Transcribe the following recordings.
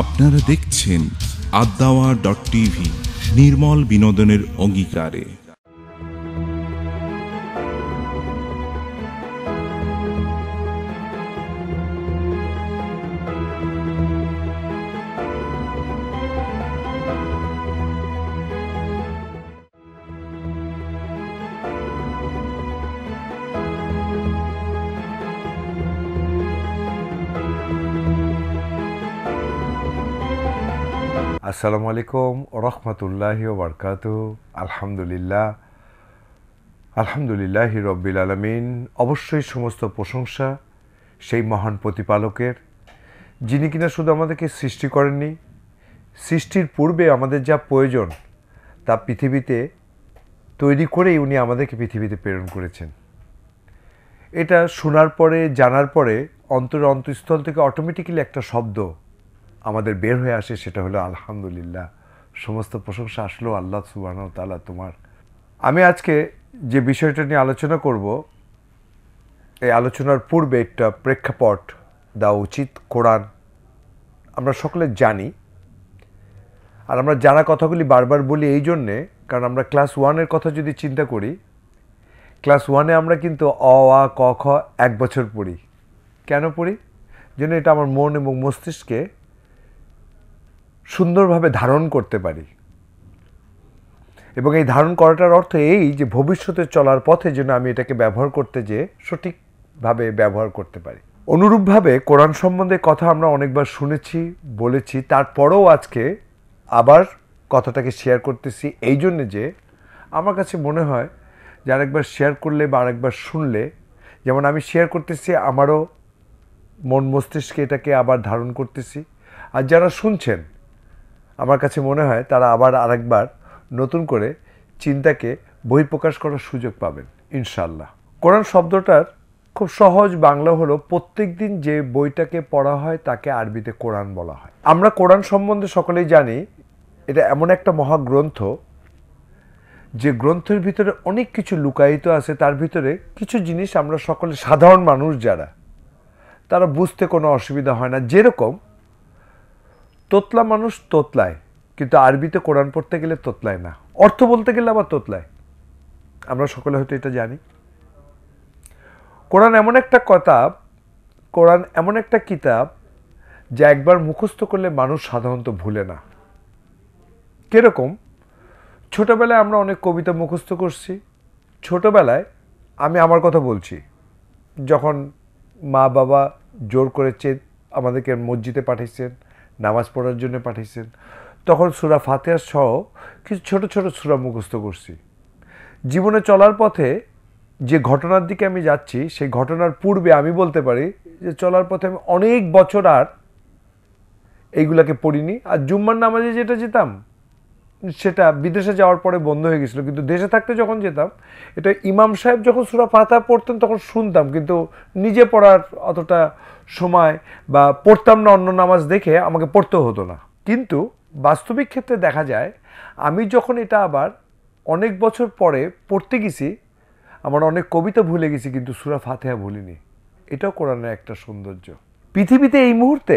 আপনারা দেখছেন আদ্দাওয়া dot TV নির্মল বিনোদনের অঙ্গীকারে আসসালামু আলাইকুম রহমতুল্লাহ বারকাত আলহামদুলিল্লাহ আলহামদুলিল্লাহ রব্বিল আলমিন অবশ্যই সমস্ত প্রশংসা সেই মহান প্রতিপালকের যিনি কিনা শুধু আমাদেরকে সৃষ্টি করেননি সৃষ্টির পূর্বে আমাদের যা প্রয়োজন তা পৃথিবীতে তৈরি করেই উনি আমাদেরকে পৃথিবীতে প্রেরণ করেছেন এটা শোনার পরে জানার পরে অন্তর অন্তঃস্থল থেকে অটোমেটিক্যালি একটা শব্দ আমাদের বের হয়ে আসে সেটা হলো আলহামদুলিল্লাহ সমস্ত প্রশংসা আসলো আল্লাহ সুবাহ তালা তোমার আমি আজকে যে বিষয়টা নিয়ে আলোচনা করব এই আলোচনার পূর্বে একটা প্রেক্ষাপট দেওয়া উচিত কোরআন আমরা সকলে জানি আর আমরা জানা কথাগুলি বারবার বলি এই জন্যে কারণ আমরা ক্লাস ওয়ানের কথা যদি চিন্তা করি ক্লাস ওয়ানে আমরা কিন্তু অ আ ক খ এক বছর পড়ি কেন পড়ি যেন এটা আমার মন এবং মস্তিষ্কে সুন্দরভাবে ধারণ করতে পারি এবং এই ধারণ করাটার অর্থ এই যে ভবিষ্যতে চলার পথে যেন আমি এটাকে ব্যবহার করতে যে সঠিকভাবে ব্যবহার করতে পারি অনুরূপভাবে কোরআন সম্বন্ধে কথা আমরা অনেকবার শুনেছি বলেছি তারপরেও আজকে আবার কথাটাকে শেয়ার করতেছি এই জন্য যে আমার কাছে মনে হয় যে আরেকবার শেয়ার করলে বা আরেকবার শুনলে যেমন আমি শেয়ার করতেছি আমারও মন মস্তিষ্কে এটাকে আবার ধারণ করতেছি আর যারা শুনছেন আমার কাছে মনে হয় তারা আবার আরেকবার নতুন করে চিন্তাকে বহিঃপ্রকাশ করার সুযোগ পাবেন ইনশাল্লাহ কোরআন শব্দটার খুব সহজ বাংলা হলো প্রত্যেক দিন যে বইটাকে পড়া হয় তাকে আরবিতে কোরআন বলা হয় আমরা কোরআন সম্বন্ধে সকলেই জানি এটা এমন একটা মহাগ্রন্থ যে গ্রন্থের ভিতরে অনেক কিছু লুকায়িত আছে তার ভিতরে কিছু জিনিস আমরা সকলে সাধারণ মানুষ যারা তারা বুঝতে কোনো অসুবিধা হয় না যেরকম তোতলা মানুষ তোতলায় কিন্তু আরবিতে কোরআন পড়তে গেলে তোতলায় না অর্থ বলতে গেলে আবার তোতলায় আমরা সকলে হয়তো এটা জানি কোরআন এমন একটা কথা কোরআন এমন একটা কিতাব যা একবার মুখস্থ করলে মানুষ সাধারণত ভুলে না কীরকম ছোটোবেলায় আমরা অনেক কবিতা মুখস্থ করছি ছোটোবেলায় আমি আমার কথা বলছি যখন মা বাবা জোর করে চেয়ে আমাদেরকে মসজিদে পাঠিয়েছেন নামাজ পড়ার জন্য পাঠিয়েছেন তখন সুরা ফাতেহার সহ কিছু ছোট ছোট সুরা মুখস্থ করছি জীবনে চলার পথে যে ঘটনার দিকে আমি যাচ্ছি সেই ঘটনার পূর্বে আমি বলতে পারি যে চলার পথে আমি অনেক বছর আর এইগুলাকে পড়িনি আর জুম্মার নামাজে যেটা যেতাম সেটা বিদেশে যাওয়ার পরে বন্ধ হয়ে গেছিলো কিন্তু দেশে থাকতে যখন যেতাম এটা ইমাম সাহেব যখন সুরা ফাতা পড়তেন তখন শুনতাম কিন্তু নিজে পড়ার অতটা সময় বা পড়তাম না অন্য নামাজ দেখে আমাকে পড়তে হতো না কিন্তু বাস্তবিক ক্ষেত্রে দেখা যায় আমি যখন এটা আবার অনেক বছর পরে পড়তে গেছি আমার অনেক কবিতা ভুলে গেছি কিন্তু সুরা ফাতেহা ভুলিনি এটাও কোরআনের একটা সৌন্দর্য পৃথিবীতে এই মুহূর্তে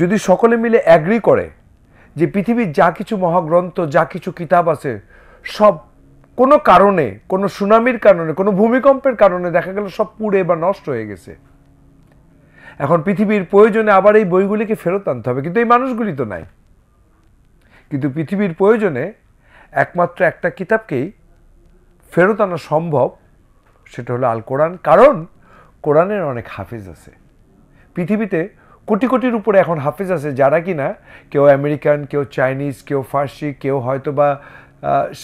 যদি সকলে মিলে অ্যাগ্রি করে যে পৃথিবীর যা কিছু মহাগ্রন্থ যা কিছু কিতাব আছে সব কোনো কারণে কোনো সুনামির কারণে কোনো ভূমিকম্পের কারণে দেখা গেল সব পুড়ে বা নষ্ট হয়ে গেছে এখন পৃথিবীর প্রয়োজনে আবার এই বইগুলিকে ফেরত আনতে হবে কিন্তু এই মানুষগুলি তো নাই কিন্তু পৃথিবীর প্রয়োজনে একমাত্র একটা কিতাবকেই ফেরত আনা সম্ভব সেটা হলো আল কোরআন কারণ কোরআনের অনেক হাফিজ আছে পৃথিবীতে কোটি কোটির উপরে এখন হাফেজ আছে যারা কি না কেউ আমেরিকান কেউ চাইনিজ কেউ ফার্সি কেউ হয়তো বা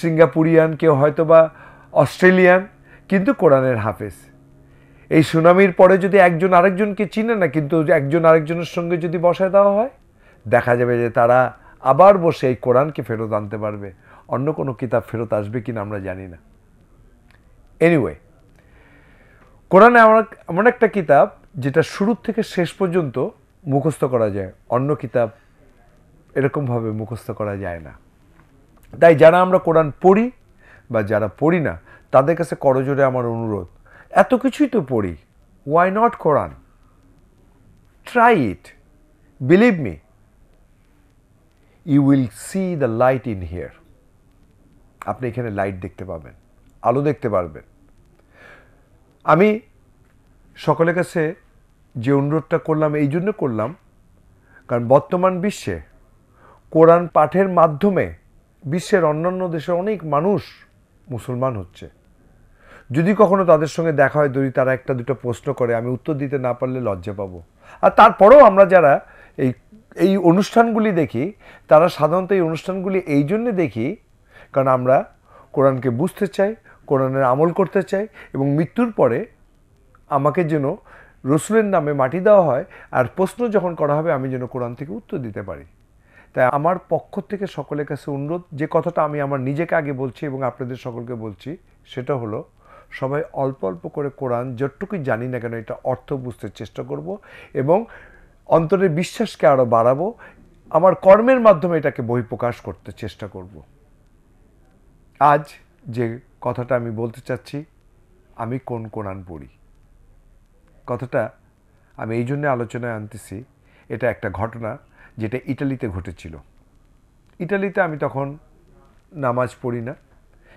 সিঙ্গাপুরিয়ান কেউ হয়তো বা অস্ট্রেলিয়ান কিন্তু কোরআনের হাফেজ এই সুনামির পরে যদি একজন আরেকজনকে চিনে না কিন্তু একজন আরেকজনের সঙ্গে যদি বসায় দেওয়া হয় দেখা যাবে যে তারা আবার বসে এই কোরআনকে ফেরত আনতে পারবে অন্য কোনো কিতাব ফেরত আসবে কিনা আমরা জানি না এনিওয়ে আমার এমন একটা কিতাব যেটা শুরু থেকে শেষ পর্যন্ত মুখস্থ করা যায় অন্য কিতাব এরকমভাবে মুখস্থ করা যায় না তাই যারা আমরা কোরআন পড়ি বা যারা পড়ি না তাদের কাছে করজোরে আমার অনুরোধ এত কিছুই তো পড়ি why not Quran try it believe me you will see the light in here আপনি এখানে লাইট দেখতে পাবেন আলো দেখতে পারবেন আমি সকলের কাছে যে অনুরোধটা করলাম এই জন্য করলাম কারণ বর্তমান বিশ্বে কোরআন পাঠের মাধ্যমে বিশ্বের অন্যান্য দেশের অনেক মানুষ মুসলমান হচ্ছে যদি কখনো তাদের সঙ্গে দেখা হয় যদি তারা একটা দুটো প্রশ্ন করে আমি উত্তর দিতে না পারলে লজ্জা পাবো আর তারপরেও আমরা যারা এই এই অনুষ্ঠানগুলি দেখি তারা সাধারণত এই অনুষ্ঠানগুলি এই জন্যে দেখি কারণ আমরা কোরআনকে বুঝতে চাই কোরআনের আমল করতে চাই এবং মৃত্যুর পরে আমাকে যেন রসুলের নামে মাটি দেওয়া হয় আর প্রশ্ন যখন করা হবে আমি যেন কোরআন থেকে উত্তর দিতে পারি তাই আমার পক্ষ থেকে সকলের কাছে অনুরোধ যে কথাটা আমি আমার নিজেকে আগে বলছি এবং আপনাদের সকলকে বলছি সেটা হলো সবাই অল্প অল্প করে কোরআন যতটুকুই জানি না কেন এটা অর্থ বুঝতে চেষ্টা করব এবং অন্তরের বিশ্বাসকে আরও বাড়াবো আমার কর্মের মাধ্যমে এটাকে প্রকাশ করতে চেষ্টা করব আজ যে কথাটা আমি বলতে চাচ্ছি আমি কোন কোরআন পড়ি কথাটা আমি এই জন্যে আলোচনায় আনতেছি এটা একটা ঘটনা যেটা ইটালিতে ঘটেছিল ইটালিতে আমি তখন নামাজ পড়ি না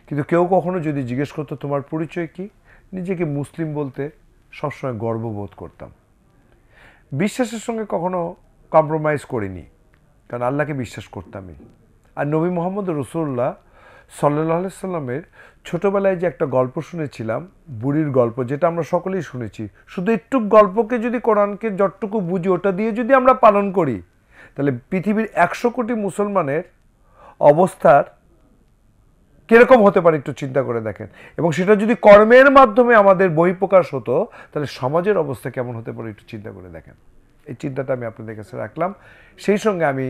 কিন্তু কেউ কখনো যদি জিজ্ঞেস করতো তোমার পরিচয় কি নিজেকে মুসলিম বলতে সবসময় গর্ববোধ করতাম বিশ্বাসের সঙ্গে কখনো কম্প্রোমাইজ করিনি কারণ আল্লাহকে বিশ্বাস করতামই আর নবী মোহাম্মদ রসুল্লাহ সাল্লাহ সাল্লামের ছোটোবেলায় যে একটা গল্প শুনেছিলাম বুড়ির গল্প যেটা আমরা সকলেই শুনেছি শুধু একটু গল্পকে যদি কোরআনকে যতটুকু বুঝি ওটা দিয়ে যদি আমরা পালন করি তাহলে পৃথিবীর একশো কোটি মুসলমানের অবস্থার কীরকম হতে পারে একটু চিন্তা করে দেখেন এবং সেটা যদি কর্মের মাধ্যমে আমাদের বহিঃপ্রকাশ হতো তাহলে সমাজের অবস্থা কেমন হতে পারে একটু চিন্তা করে দেখেন এই চিন্তাটা আমি আপনাদের কাছে রাখলাম সেই সঙ্গে আমি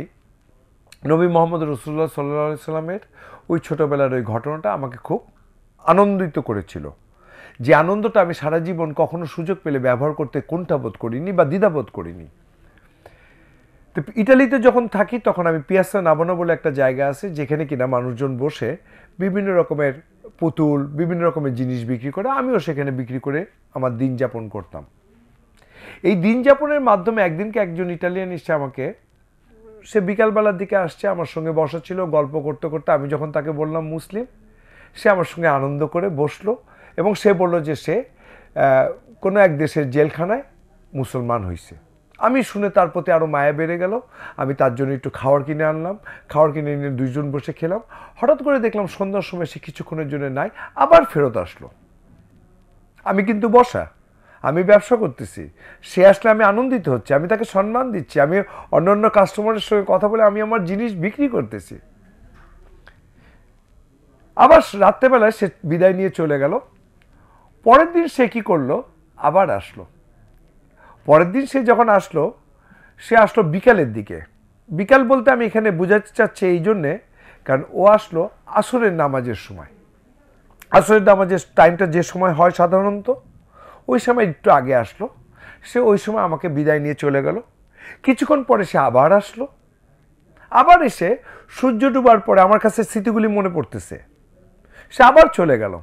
নবী মোহাম্মদ রসুল্লাহ সাল্লাহ সাল্লামের ওই ছোটোবেলার ওই ঘটনাটা আমাকে খুব আনন্দিত করেছিল যে আনন্দটা আমি সারা জীবন কখনো সুযোগ পেলে ব্যবহার করতে কোনটা বোধ করিনি বা দ্বিধাবোধ করিনি তো ইটালিতে যখন থাকি তখন আমি পিয়াসা নাবানো বলে একটা জায়গা আছে যেখানে কিনা মানুষজন বসে বিভিন্ন রকমের পুতুল বিভিন্ন রকমের জিনিস বিক্রি করে আমিও সেখানে বিক্রি করে আমার দিন যাপন করতাম এই দিন যাপনের মাধ্যমে একদিনকে একজন ইটালিয়ান এসে আমাকে সে বিকালবেলার দিকে আসছে আমার সঙ্গে বসা ছিল গল্প করতে করতে আমি যখন তাকে বললাম মুসলিম সে আমার সঙ্গে আনন্দ করে বসলো এবং সে বলল যে সে কোনো এক দেশের জেলখানায় মুসলমান হয়েছে আমি শুনে তার প্রতি আরও মায়া বেড়ে গেল আমি তার জন্য একটু খাওয়ার কিনে আনলাম খাওয়ার কিনে এনে দুইজন বসে খেলাম হঠাৎ করে দেখলাম সন্ধ্যার সময় সে কিছুক্ষণের জন্য নাই আবার ফেরত আসলো আমি কিন্তু বসা আমি ব্যবসা করতেছি সে আসলে আমি আনন্দিত হচ্ছে আমি তাকে সম্মান দিচ্ছি আমি অন্য অন্য কাস্টমারের সঙ্গে কথা বলে আমি আমার জিনিস বিক্রি করতেছি আবার রাত্রেবেলায় সে বিদায় নিয়ে চলে গেল পরের দিন সে কি করলো আবার আসলো পরের দিন সে যখন আসলো সে আসলো বিকালের দিকে বিকাল বলতে আমি এখানে বোঝাতে চাচ্ছি এই জন্যে কারণ ও আসলো আসরের নামাজের সময় আসরের নামাজের টাইমটা যে সময় হয় সাধারণত ওই সময় একটু আগে আসলো সে ওই সময় আমাকে বিদায় নিয়ে চলে গেল কিছুক্ষণ পরে সে আবার আসলো আবার এসে সূর্য ডুবার পরে আমার কাছে স্মৃতিগুলি মনে পড়তেছে সে আবার চলে গেল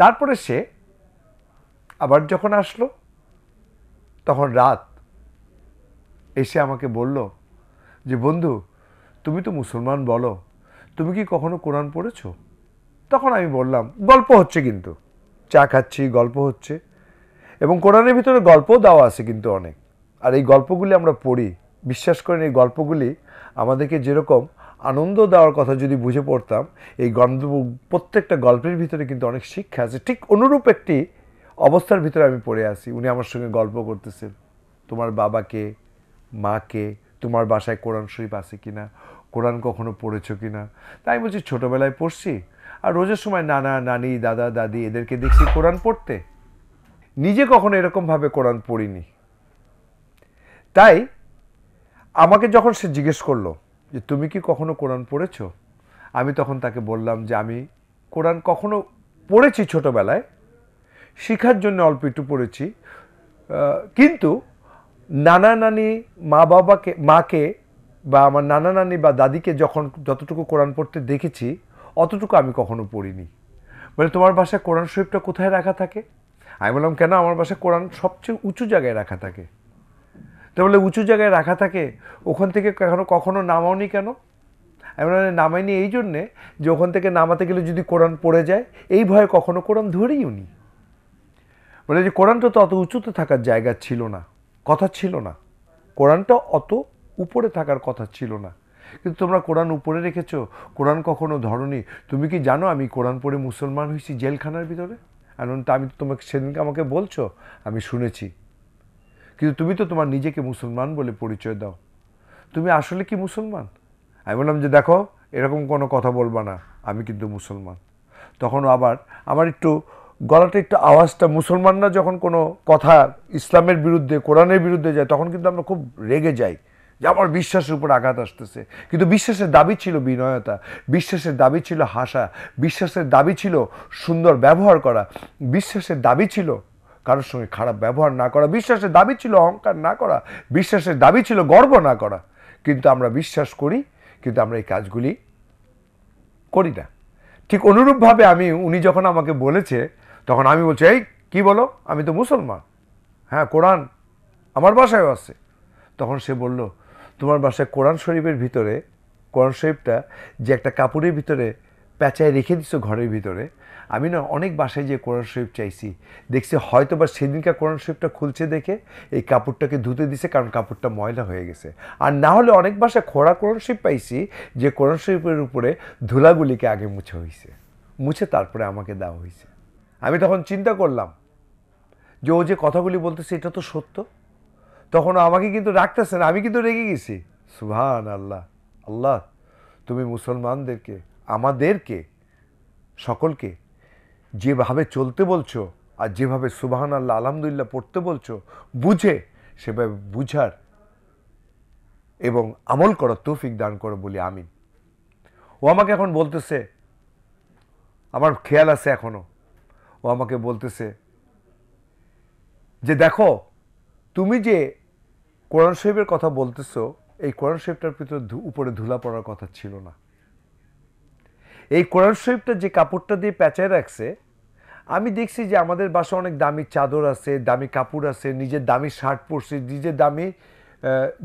তারপরে সে আবার যখন আসলো তখন রাত এসে আমাকে বলল যে বন্ধু তুমি তো মুসলমান বলো তুমি কি কখনো কোরআন পড়েছো তখন আমি বললাম গল্প হচ্ছে কিন্তু চা খাচ্ছি গল্প হচ্ছে এবং কোরআনের ভিতরে গল্পও দেওয়া আছে কিন্তু অনেক আর এই গল্পগুলি আমরা পড়ি বিশ্বাস করেন এই গল্পগুলি আমাদেরকে যেরকম আনন্দ দেওয়ার কথা যদি বুঝে পড়তাম এই গল্প প্রত্যেকটা গল্পের ভিতরে কিন্তু অনেক শিক্ষা আছে ঠিক অনুরূপ একটি অবস্থার ভিতরে আমি পড়ে আসি উনি আমার সঙ্গে গল্প করতেছেন তোমার বাবাকে মাকে তোমার বাসায় কোরআন শরীফ আছে কিনা কোরআন কখনো পড়েছো কি না তাই বলছি ছোটোবেলায় পড়ছি আর রোজের সময় নানা নানি দাদা দাদি এদেরকে দেখছি কোরআন পড়তে নিজে কখনো এরকমভাবে কোরআন পড়িনি তাই আমাকে যখন সে জিজ্ঞেস করলো যে তুমি কি কখনো কোরআন পড়েছ আমি তখন তাকে বললাম যে আমি কোরআন কখনো পড়েছি ছোটোবেলায় শিখার জন্য অল্প একটু পড়েছি কিন্তু নানা নানি মা বাবাকে মাকে বা আমার নানা নানি বা দাদিকে যখন যতটুকু কোরআন পড়তে দেখেছি অতটুকু আমি কখনো পড়িনি বলে তোমার বাসায় কোরআন শরীফটা কোথায় রাখা থাকে আমি বললাম কেন আমার বাসায় কোরআন সবচেয়ে উঁচু জায়গায় রাখা থাকে তো বলে উঁচু জায়গায় রাখা থাকে ওখান থেকে কখনো কখনো নামাওনি কেন আমি বললাম নামাইনি এই জন্যে যে ওখান থেকে নামাতে গেলে যদি কোরআন পড়ে যায় এই ভয়ে কখনো কোরআন ধরেই উনি বলে যে কোরআনটা তো অত উঁচুতে থাকার জায়গা ছিল না কথা ছিল না কোরআনটা অত উপরে থাকার কথা ছিল না কিন্তু তোমরা কোরআন উপরে রেখেছ কোরআন কখনো ধরনি তুমি কি জানো আমি কোরআন পড়ে মুসলমান হয়েছি জেলখানার ভিতরে এমন তা আমি তো তোমাকে সেদিনকে আমাকে বলছো আমি শুনেছি কিন্তু তুমি তো তোমার নিজেকে মুসলমান বলে পরিচয় দাও তুমি আসলে কি মুসলমান আমি বললাম যে দেখো এরকম কোনো কথা বলবা না আমি কিন্তু মুসলমান তখন আবার আমার একটু গলাটা একটু আওয়াজটা মুসলমানরা যখন কোনো কথা ইসলামের বিরুদ্ধে কোরআনের বিরুদ্ধে যায় তখন কিন্তু আমরা খুব রেগে যাই যে আমার বিশ্বাসের উপর আঘাত আসতেছে কিন্তু বিশ্বাসের দাবি ছিল বিনয়তা বিশ্বাসের দাবি ছিল হাসা বিশ্বাসের দাবি ছিল সুন্দর ব্যবহার করা বিশ্বাসের দাবি ছিল কারোর সঙ্গে খারাপ ব্যবহার না করা বিশ্বাসের দাবি ছিল অহংকার না করা বিশ্বাসের দাবি ছিল গর্ব না করা কিন্তু আমরা বিশ্বাস করি কিন্তু আমরা এই কাজগুলি করি না ঠিক অনুরূপভাবে আমি উনি যখন আমাকে বলেছে তখন আমি বলছি এই কী বলো আমি তো মুসলমান হ্যাঁ কোরআন আমার বাসায়ও আছে তখন সে বলল তোমার বাসায় কোরআন শরীফের ভিতরে কোরআন শরীফটা যে একটা কাপড়ের ভিতরে প্যাঁচায় রেখে দিছো ঘরের ভিতরে আমি না অনেক বাসায় যে কোরআন শরীফ চাইছি দেখছি হয়তো বা সেদিনকার কোরআন শরীফটা খুলছে দেখে এই কাপড়টাকে ধুতে দিছে কারণ কাপড়টা ময়লা হয়ে গেছে আর না হলে অনেক বাসায় খোড়া কোরআন শরীফ পাইছি যে কোরআন শরীফের উপরে ধুলাগুলিকে আগে মুছে হয়েছে মুছে তারপরে আমাকে দেওয়া হয়েছে আমি তখন চিন্তা করলাম যে ও যে কথাগুলি বলতেছে এটা তো সত্য তখন আমাকে কিন্তু না আমি কিন্তু রেগে গেছি সুহান আল্লাহ আল্লাহ তুমি মুসলমানদেরকে আমাদেরকে সকলকে যেভাবে চলতে বলছো আর যেভাবে সুবাহান আল্লাহ আলহামদুলিল্লাহ পড়তে বলছো বুঝে সেভাবে বুঝার এবং আমল করার তৌফিক দান করো বলি আমিন ও আমাকে এখন বলতেছে আমার খেয়াল আছে এখনও ও আমাকে বলতেছে যে দেখো তুমি যে কোরআন শরীফের কথা বলতেছ এই কোরআন শরীফটার ভিতরে উপরে ধুলা পড়ার কথা ছিল না এই কোরআন শরীফটা যে কাপড়টা দিয়ে প্যাঁচায় রাখছে আমি দেখছি যে আমাদের বাসা অনেক দামি চাদর আছে দামি কাপড় আছে নিজের দামি শার্ট পরছি নিজের দামি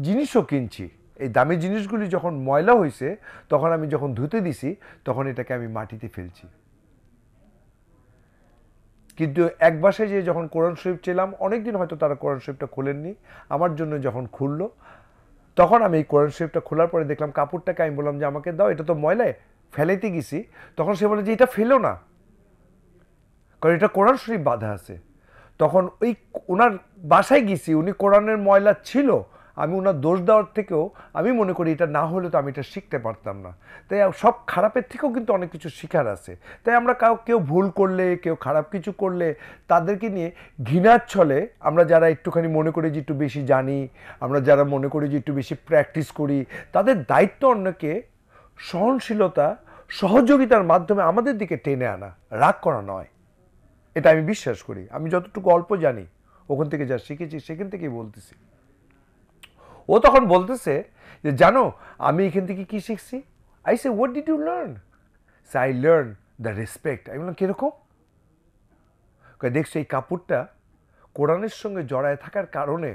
জিনিসও কিনছি এই দামি জিনিসগুলি যখন ময়লা হয়েছে তখন আমি যখন ধুতে দিছি তখন এটাকে আমি মাটিতে ফেলছি কিন্তু এক বাসায় যে যখন কোরআন শরীফ ছিলাম অনেক দিন হয়তো তারা কোরআন শরীফটা খুলেননি আমার জন্য যখন খুললো তখন আমি এই কোরআন শরীফটা খোলার পরে দেখলাম কাপড়টাকে আমি বললাম যে আমাকে দাও এটা তো ময়লায় ফেলাইতে গেছি তখন সে বলে যে এটা ফেলো না কারণ এটা কোরআন শরীফ বাধা আছে তখন ওই ওনার বাসায় গেছি উনি কোরআনের ময়লা ছিল আমি ওনার দোষ দেওয়ার থেকেও আমি মনে করি এটা না হলে তো আমি এটা শিখতে পারতাম না তাই সব খারাপের থেকেও কিন্তু অনেক কিছু শেখার আছে তাই আমরা কাউ কেউ ভুল করলে কেউ খারাপ কিছু করলে তাদেরকে নিয়ে ঘৃণার ছলে আমরা যারা একটুখানি মনে করি যে একটু বেশি জানি আমরা যারা মনে করি যে একটু বেশি প্র্যাকটিস করি তাদের দায়িত্ব অন্যকে সহনশীলতা সহযোগিতার মাধ্যমে আমাদের দিকে টেনে আনা রাগ করা নয় এটা আমি বিশ্বাস করি আমি যতটুকু অল্প জানি ওখান থেকে যা শিখেছি সেখান থেকেই বলতেছি ও তখন বলতেছে যে জানো আমি এখান থেকে কী শিখছি I say what did you learn say I learn the respect আমি বললাম কীরকম দেখছো এই কাপড়টা কোরআনের সঙ্গে জড়ায় থাকার কারণে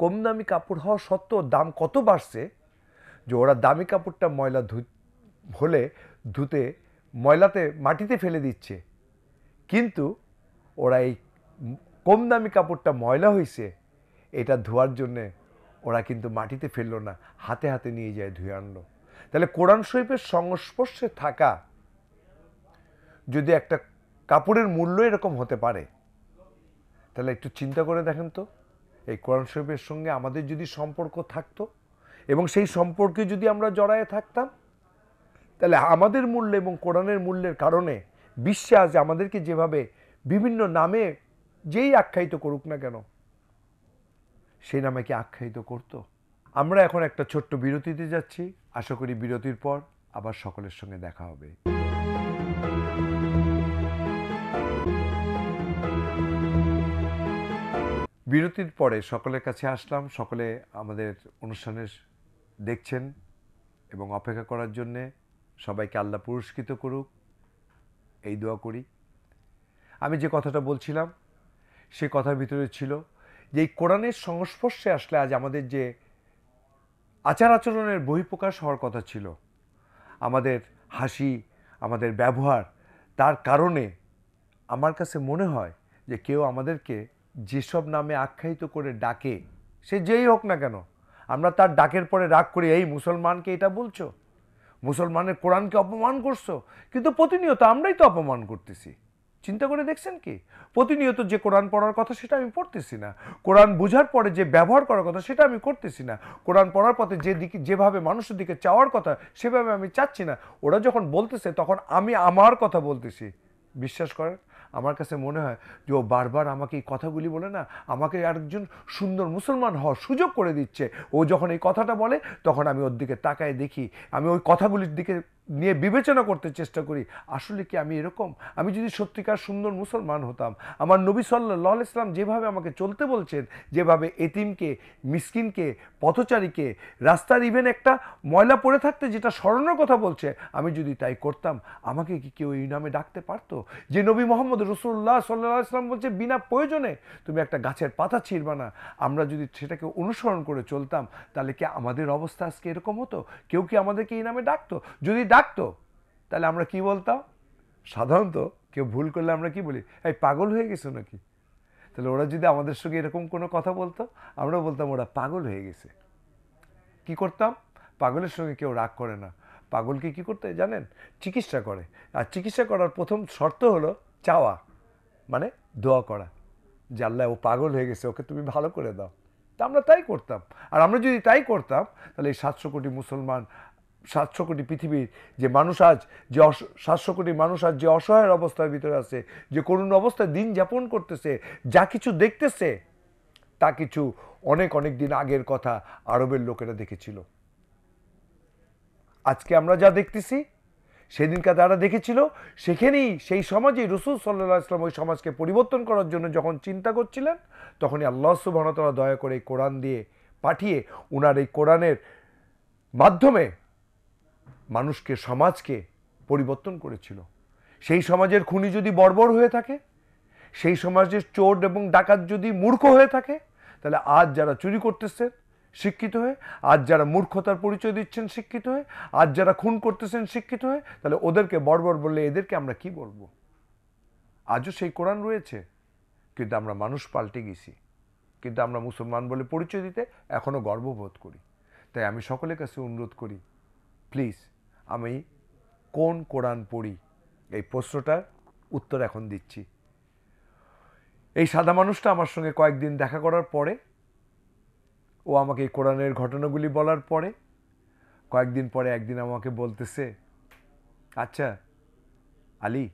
কম দামি কাপড় হওয়া সত্ত্বেও দাম কত বাড়ছে যে ওরা দামি কাপড়টা ময়লা ধু হলে ধুতে ময়লাতে মাটিতে ফেলে দিচ্ছে কিন্তু ওরা এই কম দামি কাপড়টা ময়লা হয়েছে এটা ধোয়ার জন্যে ওরা কিন্তু মাটিতে ফেললো না হাতে হাতে নিয়ে যায় ধুয়ে আনলো তাহলে কোরআন শরীফের সংস্পর্শে থাকা যদি একটা কাপড়ের মূল্য এরকম হতে পারে তাহলে একটু চিন্তা করে দেখেন তো এই কোরআন শরীফের সঙ্গে আমাদের যদি সম্পর্ক থাকতো এবং সেই সম্পর্কে যদি আমরা জড়ায়ে থাকতাম তাহলে আমাদের মূল্য এবং কোরআনের মূল্যের কারণে বিশ্বাস আমাদেরকে যেভাবে বিভিন্ন নামে যেই আখ্যায়িত করুক না কেন সেই নামে কি আখ্যায়িত করত আমরা এখন একটা ছোট্ট বিরতিতে যাচ্ছি আশা করি বিরতির পর আবার সকলের সঙ্গে দেখা হবে বিরতির পরে সকলের কাছে আসলাম সকলে আমাদের অনুষ্ঠানের দেখছেন এবং অপেক্ষা করার জন্যে সবাইকে আল্লাহ পুরস্কৃত করুক এই দোয়া করি আমি যে কথাটা বলছিলাম সে কথার ভিতরে ছিল যে এই কোরআনের সংস্পর্শে আসলে আজ আমাদের যে আচার আচরণের বহিঃপ্রকাশ হওয়ার কথা ছিল আমাদের হাসি আমাদের ব্যবহার তার কারণে আমার কাছে মনে হয় যে কেউ আমাদেরকে যেসব নামে আখ্যায়িত করে ডাকে সে যেই হোক না কেন আমরা তার ডাকের পরে রাগ করি এই মুসলমানকে এটা বলছো মুসলমানের কোরআনকে অপমান করছো কিন্তু প্রতিনিয়ত আমরাই তো অপমান করতেছি চিন্তা করে দেখছেন কি প্রতিনিয়ত যে কোরআন পড়ার কথা সেটা আমি পড়তেছি না কোরআন বোঝার পরে যে ব্যবহার করার কথা সেটা আমি করতেছি না কোরআন পড়ার পথে যে দিকে যেভাবে মানুষের দিকে চাওয়ার কথা সেভাবে আমি চাচ্ছি না ওরা যখন বলতেছে তখন আমি আমার কথা বলতেছি বিশ্বাস করেন আমার কাছে মনে হয় যে ও বারবার আমাকে এই কথাগুলি বলে না আমাকে আরেকজন সুন্দর মুসলমান হওয়ার সুযোগ করে দিচ্ছে ও যখন এই কথাটা বলে তখন আমি ওর দিকে তাকায় দেখি আমি ওই কথাগুলির দিকে নিয়ে বিবেচনা করতে চেষ্টা করি আসলে কি আমি এরকম আমি যদি সত্যিকার সুন্দর মুসলমান হতাম আমার নবী সাল্লাহ ইসলাম যেভাবে আমাকে চলতে বলছেন যেভাবে এতিমকে মিসকিনকে পথচারীকে রাস্তার ইভেন একটা ময়লা পড়ে থাকতে যেটা স্মরণের কথা বলছে আমি যদি তাই করতাম আমাকে কি কেউ এই নামে ডাকতে পারতো যে নবী মোহাম্মদ রসুল্লাহ সাল্লাহ ইসলাম বলছে বিনা প্রয়োজনে তুমি একটা গাছের পাতা ছিঁড়বা না আমরা যদি সেটাকে অনুসরণ করে চলতাম তাহলে কি আমাদের অবস্থা আজকে এরকম হতো কেউ কি আমাদেরকে এই নামে ডাকতো যদি ডাকতো তাহলে আমরা কি বলতাম সাধারণত কেউ ভুল করলে আমরা কি বলি এই পাগল হয়ে গেছো নাকি তাহলে ওরা যদি আমাদের সঙ্গে এরকম কোনো কথা বলতো আমরা বলতাম ওরা পাগল হয়ে গেছে কি করতাম পাগলের সঙ্গে কেউ রাগ করে না পাগলকে কি করতে জানেন চিকিৎসা করে আর চিকিৎসা করার প্রথম শর্ত হলো চাওয়া মানে দোয়া করা জানলায় ও পাগল হয়ে গেছে ওকে তুমি ভালো করে দাও তা আমরা তাই করতাম আর আমরা যদি তাই করতাম তাহলে এই সাতশো কোটি মুসলমান সাতশো কোটি পৃথিবীর যে মানুষ আজ যে সাতশো কোটি মানুষ আজ যে অসহায়ের অবস্থার ভিতরে আছে যে করুণ অবস্থায় দিন যাপন করতেছে যা কিছু দেখতেছে তা কিছু অনেক অনেক দিন আগের কথা আরবের লোকেরা দেখেছিল আজকে আমরা যা দেখতেছি সেদিনকার তারা দেখেছিল সেখানেই সেই সমাজেই রসুল সাল্লা ইসলাম ওই সমাজকে পরিবর্তন করার জন্য যখন চিন্তা করছিলেন তখনই আল্লাহ সুবাহতলা দয়া করে এই কোরআন দিয়ে পাঠিয়ে ওনার এই কোরআনের মাধ্যমে মানুষকে সমাজকে পরিবর্তন করেছিল সেই সমাজের খুনি যদি বর্বর হয়ে থাকে সেই সমাজের চোর এবং ডাকাত যদি মূর্খ হয়ে থাকে তাহলে আজ যারা চুরি করতেছে শিক্ষিত হয়ে আজ যারা মূর্খতার পরিচয় দিচ্ছেন শিক্ষিত হয়ে আজ যারা খুন করতেছেন শিক্ষিত হয়ে তাহলে ওদেরকে বর্বর বললে এদেরকে আমরা কি বলবো আজও সেই কোরআন রয়েছে কিন্তু আমরা মানুষ পাল্টে গেছি কিন্তু আমরা মুসলমান বলে পরিচয় দিতে এখনও গর্ববোধ করি তাই আমি সকলের কাছে অনুরোধ করি প্লিজ আমি কোন কোরআন পড়ি এই প্রশ্নটার উত্তর এখন দিচ্ছি এই সাদা মানুষটা আমার সঙ্গে কয়েকদিন দেখা করার পরে ও আমাকে এই কোরআনের ঘটনাগুলি বলার পরে কয়েকদিন পরে একদিন আমাকে বলতেছে আচ্ছা আলী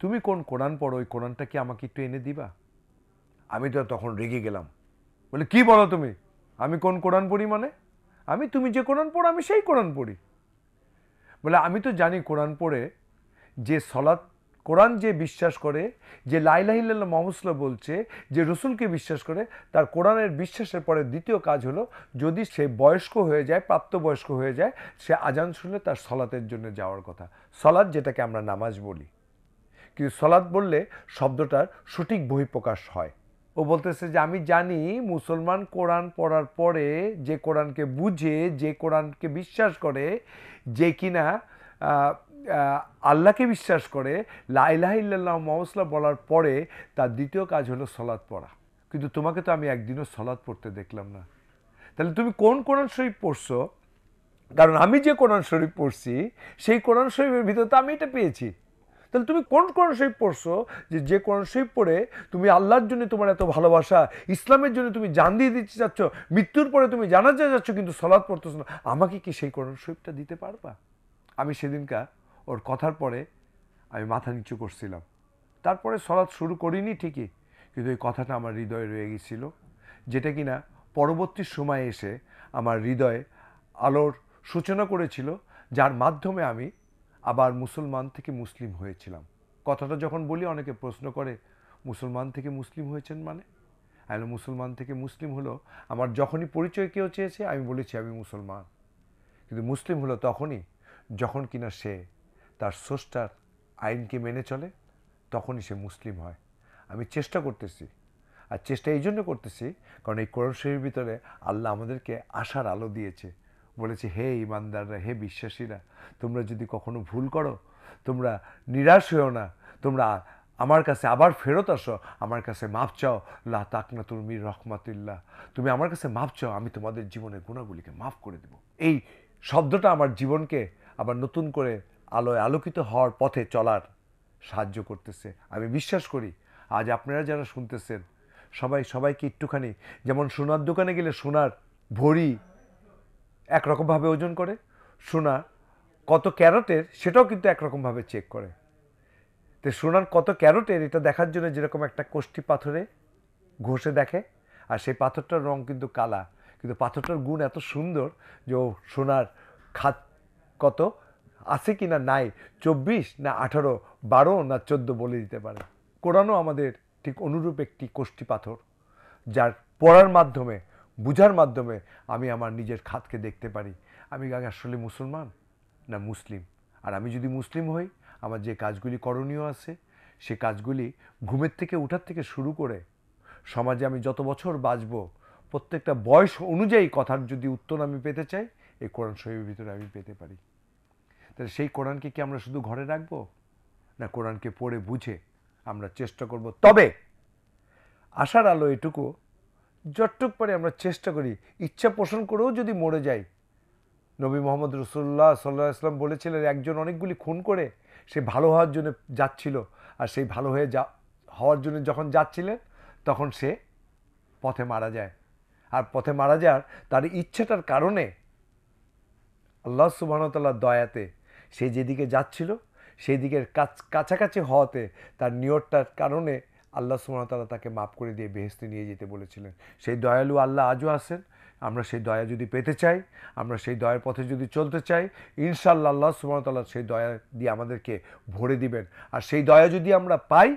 তুমি কোন কোরআন পড়ো ওই কোরআনটা কি আমাকে একটু এনে দিবা আমি তো তখন রেগে গেলাম বলে কি বলো তুমি আমি কোন কোরআন পড়ি মানে আমি তুমি যে কোরআন পড়ো আমি সেই কোরআন পড়ি বলে আমি তো জানি কোরআন পড়ে যে সলাৎ কোরআন যে বিশ্বাস করে যে লাইলাহিল্লা মহমসলা বলছে যে রসুলকে বিশ্বাস করে তার কোরআনের বিশ্বাসের পরে দ্বিতীয় কাজ হলো যদি সে বয়স্ক হয়ে যায় প্রাপ্তবয়স্ক হয়ে যায় সে আজান শুনলে তার সলাতের জন্য যাওয়ার কথা সলাদ যেটাকে আমরা নামাজ বলি কিন্তু সলাদ বললে শব্দটার সঠিক বহিঃপ্রকাশ হয় ও বলতেছে যে আমি জানি মুসলমান কোরআন পড়ার পরে যে কোরআনকে বুঝে যে কোরআনকে বিশ্বাস করে যে কিনা আল্লাহকে বিশ্বাস করে লাইলাহ ইল্লাহ মহসলা বলার পরে তার দ্বিতীয় কাজ হলো সলাদ পড়া কিন্তু তোমাকে তো আমি একদিনও সলাদ পড়তে দেখলাম না তাহলে তুমি কোন কোরআন শরীফ পড়ছো কারণ আমি যে কোরআন শরীফ পড়ছি সেই কোরআন শরীফের ভিতরে তো আমি এটা পেয়েছি তাহলে তুমি কোন কোরআন শরীফ পড়ছো যে যে কোরআন শরীফ পড়ে তুমি আল্লাহর জন্য তোমার এত ভালোবাসা ইসলামের জন্য তুমি জান দিয়ে দিতে চাচ্ছ মৃত্যুর পরে তুমি যা যাচ্ছ কিন্তু সলাদ পড়তেছ না আমাকে কি সেই কোরআন শরীফটা দিতে পারবা আমি সেদিনকার ওর কথার পরে আমি মাথা নিচু করছিলাম তারপরে সলাদ শুরু করিনি ঠিকই কিন্তু এই কথাটা আমার হৃদয়ে রয়ে গেছিল যেটা কিনা পরবর্তী সময়ে এসে আমার হৃদয়ে আলোর সূচনা করেছিল যার মাধ্যমে আমি আবার মুসলমান থেকে মুসলিম হয়েছিলাম কথাটা যখন বলি অনেকে প্রশ্ন করে মুসলমান থেকে মুসলিম হয়েছেন মানে আমি মুসলমান থেকে মুসলিম হলো আমার যখনই পরিচয় কেউ চেয়েছে আমি বলেছি আমি মুসলমান কিন্তু মুসলিম হলো তখনই যখন কিনা সে তার স্রষ্টার আইনকে মেনে চলে তখনই সে মুসলিম হয় আমি চেষ্টা করতেছি আর চেষ্টা এই জন্য করতেছি কারণ এই কোরআন শরীর ভিতরে আল্লাহ আমাদেরকে আশার আলো দিয়েছে বলেছে হে ইমানদাররা হে বিশ্বাসীরা তোমরা যদি কখনো ভুল করো তোমরা নিরাশ হয়েও না তোমরা আমার কাছে আবার ফেরত আসো আমার কাছে মাপ চাও লা তাকনা তুমি রহমাতুল্লাহ তুমি আমার কাছে মাপ চাও আমি তোমাদের জীবনের গুণাগুলিকে মাফ করে দেব এই শব্দটা আমার জীবনকে আবার নতুন করে আলোয় আলোকিত হওয়ার পথে চলার সাহায্য করতেছে আমি বিশ্বাস করি আজ আপনারা যারা শুনতেছেন সবাই সবাইকে একটুখানি যেমন সোনার দোকানে গেলে সোনার ভরি একরকমভাবে ওজন করে সোনা কত ক্যারটের সেটাও কিন্তু একরকমভাবে চেক করে তো সোনার কত ক্যারটের এটা দেখার জন্য যেরকম একটা কোষ্ঠী পাথরে ঘষে দেখে আর সেই পাথরটার রং কিন্তু কালা কিন্তু পাথরটার গুণ এত সুন্দর যে ও সোনার খাত কত আছে কি না নাই চব্বিশ না আঠারো বারো না চোদ্দ বলে দিতে পারে কোরআনও আমাদের ঠিক অনুরূপ একটি কোষ্ঠী পাথর যার পড়ার মাধ্যমে বুঝার মাধ্যমে আমি আমার নিজের খাতকে দেখতে পারি আমি আসলে মুসলমান না মুসলিম আর আমি যদি মুসলিম হই আমার যে কাজগুলি করণীয় আছে সে কাজগুলি ঘুমের থেকে ওঠার থেকে শুরু করে সমাজে আমি যত বছর বাঁচব প্রত্যেকটা বয়স অনুযায়ী কথার যদি উত্তর আমি পেতে চাই এই কোরআন শরীরের ভিতরে আমি পেতে পারি তাহলে সেই কোরআনকে কি আমরা শুধু ঘরে রাখবো না কোরআনকে পড়ে বুঝে আমরা চেষ্টা করব তবে আশার আলো এটুকু যতটুক পারে আমরা চেষ্টা করি ইচ্ছা পোষণ করেও যদি মরে যাই নবী মোহাম্মদ রসুল্লাহ সাল্লাহ ইসলাম বলেছিলেন একজন অনেকগুলি খুন করে সে ভালো হওয়ার জন্য যাচ্ছিল আর সেই ভালো হয়ে যা হওয়ার জন্য যখন যাচ্ছিলেন তখন সে পথে মারা যায় আর পথে মারা যাওয়ার তার ইচ্ছাটার কারণে আল্লাহ সুবাহতাল্লাহ দয়াতে সে যেদিকে যাচ্ছিল সেই দিকের কাছাকাছি হওয়াতে তার নিয়রটার কারণে আল্লাহ সুমনতালা তাকে মাফ করে দিয়ে বেহেস্তে নিয়ে যেতে বলেছিলেন সেই দয়ালু আল্লাহ আজও আসেন আমরা সেই দয়া যদি পেতে চাই আমরা সেই দয়ার পথে যদি চলতে চাই ইনশাল্লাহ আল্লাহ সুমনতলা সেই দয়া দিয়ে আমাদেরকে ভরে দিবেন আর সেই দয়া যদি আমরা পাই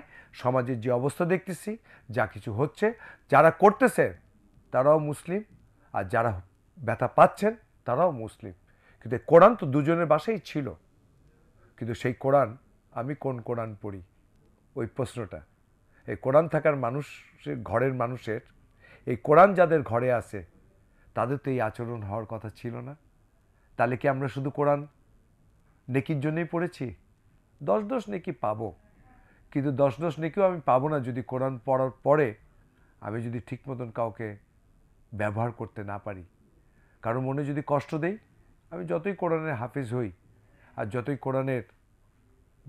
সমাজের যে অবস্থা দেখতেছি যা কিছু হচ্ছে যারা করতেছে তারাও মুসলিম আর যারা ব্যথা পাচ্ছেন তারাও মুসলিম কিন্তু কোরআন তো দুজনের বাসাই ছিল কিন্তু সেই কোরআন আমি কোন কোরআন পড়ি ওই প্রশ্নটা এই কোরআন থাকার মানুষের ঘরের মানুষের এই কোরআন যাদের ঘরে আছে তাদের তো এই আচরণ হওয়ার কথা ছিল না তাহলে কি আমরা শুধু কোরআন নেকির জন্যই পড়েছি দশ দশ নেকি পাবো কিন্তু দশ দশ নেকিও আমি পাবো না যদি কোরআন পড়ার পরে আমি যদি ঠিক মতন কাউকে ব্যবহার করতে না পারি কারণ মনে যদি কষ্ট দেই আমি যতই কোরআনের হাফিজ হই আর যতই কোরআনের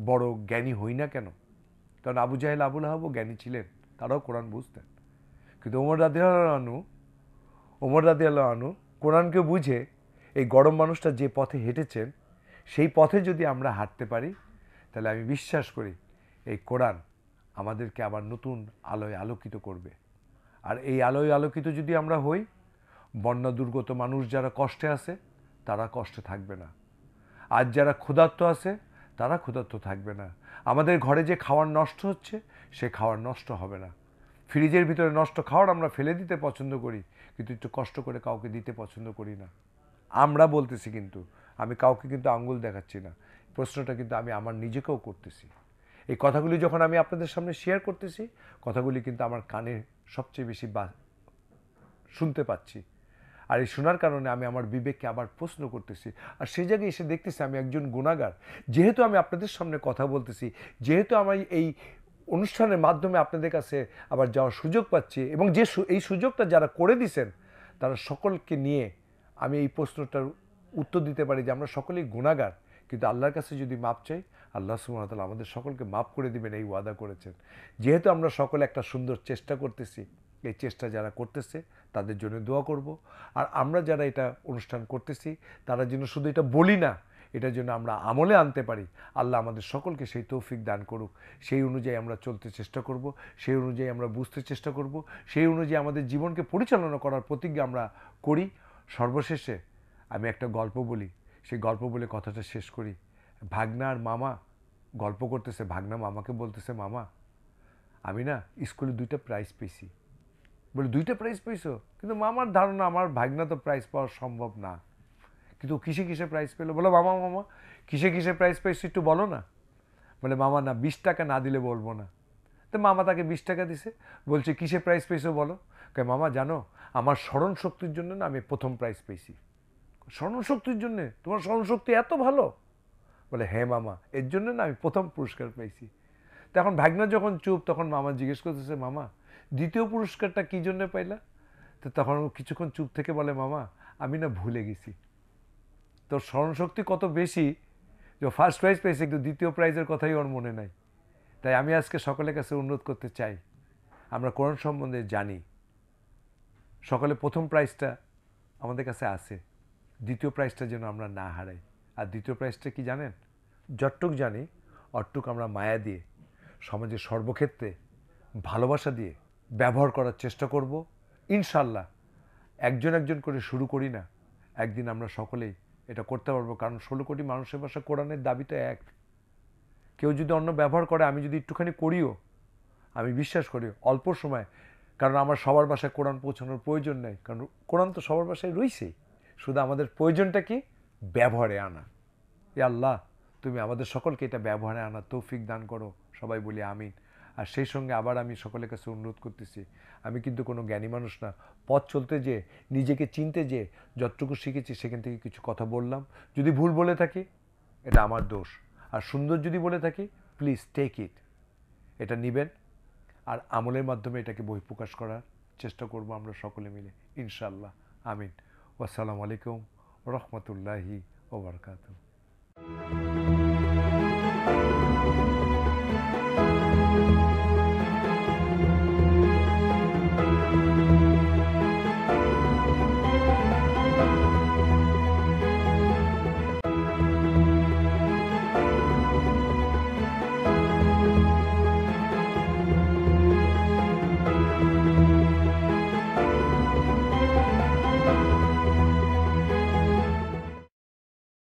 বড় জ্ঞানী হই না কেন কারণ আবু জাহেল আবুল আহাবও জ্ঞানী ছিলেন তারাও কোরআন বুঝতেন কিন্তু ওমর রাদি আনু ওমর রাদি আনু কোরআনকে বুঝে এই গরম মানুষটা যে পথে হেঁটেছেন সেই পথে যদি আমরা হাঁটতে পারি তাহলে আমি বিশ্বাস করি এই কোরআন আমাদেরকে আবার নতুন আলোয় আলোকিত করবে আর এই আলোয় আলোকিত যদি আমরা হই বন্যা দুর্গত মানুষ যারা কষ্টে আছে তারা কষ্টে থাকবে না আজ যারা ক্ষুধার্ত আছে তারা ক্ষুধার্ত থাকবে না আমাদের ঘরে যে খাওয়ার নষ্ট হচ্ছে সে খাওয়ার নষ্ট হবে না ফ্রিজের ভিতরে নষ্ট খাওয়ার আমরা ফেলে দিতে পছন্দ করি কিন্তু একটু কষ্ট করে কাউকে দিতে পছন্দ করি না আমরা বলতেছি কিন্তু আমি কাউকে কিন্তু আঙ্গুল দেখাচ্ছি না প্রশ্নটা কিন্তু আমি আমার নিজেকেও করতেছি এই কথাগুলি যখন আমি আপনাদের সামনে শেয়ার করতেছি কথাগুলি কিন্তু আমার কানে সবচেয়ে বেশি বা শুনতে পাচ্ছি আর এই শোনার কারণে আমি আমার বিবেককে আবার প্রশ্ন করতেছি আর সেই জায়গায় এসে দেখতেছি আমি একজন গুণাগার যেহেতু আমি আপনাদের সামনে কথা বলতেছি যেহেতু আমার এই অনুষ্ঠানের মাধ্যমে আপনাদের কাছে আবার যাওয়ার সুযোগ পাচ্ছি এবং যে এই সুযোগটা যারা করে দিছেন তারা সকলকে নিয়ে আমি এই প্রশ্নটার উত্তর দিতে পারি যে আমরা সকলেই গুণাগার কিন্তু আল্লাহর কাছে যদি মাপ চাই আল্লাহ সুমতাল আমাদের সকলকে মাপ করে দিবেন এই ওয়াদা করেছেন যেহেতু আমরা সকলে একটা সুন্দর চেষ্টা করতেছি এই চেষ্টা যারা করতেছে তাদের জন্য দোয়া করব আর আমরা যারা এটা অনুষ্ঠান করতেছি তারা যেন শুধু এটা বলি না এটার জন্য আমরা আমলে আনতে পারি আল্লাহ আমাদের সকলকে সেই তৌফিক দান করুক সেই অনুযায়ী আমরা চলতে চেষ্টা করব সেই অনুযায়ী আমরা বুঝতে চেষ্টা করব সেই অনুযায়ী আমাদের জীবনকে পরিচালনা করার প্রতিজ্ঞা আমরা করি সর্বশেষে আমি একটা গল্প বলি সেই গল্প বলে কথাটা শেষ করি ভাগনা আর মামা গল্প করতেছে ভাগনা মামাকে বলতেছে মামা আমি না স্কুলে দুইটা প্রাইজ পেয়েছি বলে দুইটা প্রাইজ পাইছো কিন্তু মামার ধারণা আমার ভাগনা তো প্রাইজ পাওয়া সম্ভব না কিন্তু কিসে কিসে প্রাইজ পেলো বলো মামা মামা কিসে কিসে প্রাইজ পেয়েছো একটু বলো না বলে মামা না বিশ টাকা না দিলে বলবো না তো মামা তাকে বিশ টাকা দিছে বলছে কিসে প্রাইজ পেয়েছো বলো কে মামা জানো আমার স্মরণ শক্তির জন্য না আমি প্রথম প্রাইজ পেয়েছি স্মরণ শক্তির জন্যে তোমার স্মরণ শক্তি এত ভালো বলে হ্যাঁ মামা এর জন্য না আমি প্রথম পুরস্কার পেয়েছি তো এখন ভাগনা যখন চুপ তখন মামা জিজ্ঞেস করতেছে মামা দ্বিতীয় পুরস্কারটা কী জন্য পাইলা তো তখন কিছুক্ষণ চুপ থেকে বলে মামা আমি না ভুলে গেছি তোর স্মরণশক্তি কত বেশি যে ফার্স্ট প্রাইজ পেয়েছে কিন্তু দ্বিতীয় প্রাইজের কথাই ওর মনে নাই তাই আমি আজকে সকলের কাছে অনুরোধ করতে চাই আমরা কোরআন সম্বন্ধে জানি সকলে প্রথম প্রাইজটা আমাদের কাছে আছে দ্বিতীয় প্রাইজটা যেন আমরা না হারাই আর দ্বিতীয় প্রাইজটা কি জানেন যটটুক জানি অটটুক আমরা মায়া দিয়ে সমাজের সর্বক্ষেত্রে ভালোবাসা দিয়ে ব্যবহার করার চেষ্টা করব ইনশাল্লাহ একজন একজন করে শুরু করি না একদিন আমরা সকলেই এটা করতে পারবো কারণ ষোলো কোটি মানুষের বাসা কোরআনের দাবি তো এক কেউ যদি অন্য ব্যবহার করে আমি যদি একটুখানি করিও আমি বিশ্বাস করি অল্প সময় কারণ আমার সবার বাসায় কোরআন পৌঁছানোর প্রয়োজন নেই কারণ কোরআন তো সবার বাসায় রয়েছেই শুধু আমাদের প্রয়োজনটা কি ব্যবহারে আনা এ আল্লাহ তুমি আমাদের সকলকে এটা ব্যবহারে আনা তৌফিক দান করো সবাই বলি আমিন আর সেই সঙ্গে আবার আমি সকলের কাছে অনুরোধ করতেছি আমি কিন্তু কোনো জ্ঞানী মানুষ না পথ চলতে যে নিজেকে চিনতে যে যতটুকু শিখেছি সেখান থেকে কিছু কথা বললাম যদি ভুল বলে থাকি এটা আমার দোষ আর সুন্দর যদি বলে থাকি প্লিজ টেক ইট এটা নেবেন আর আমলের মাধ্যমে এটাকে প্রকাশ করার চেষ্টা করব আমরা সকলে মিলে ইনশাল্লাহ আমিন আসসালামু আলাইকুম রহমতুল্লাহি ওবরকাত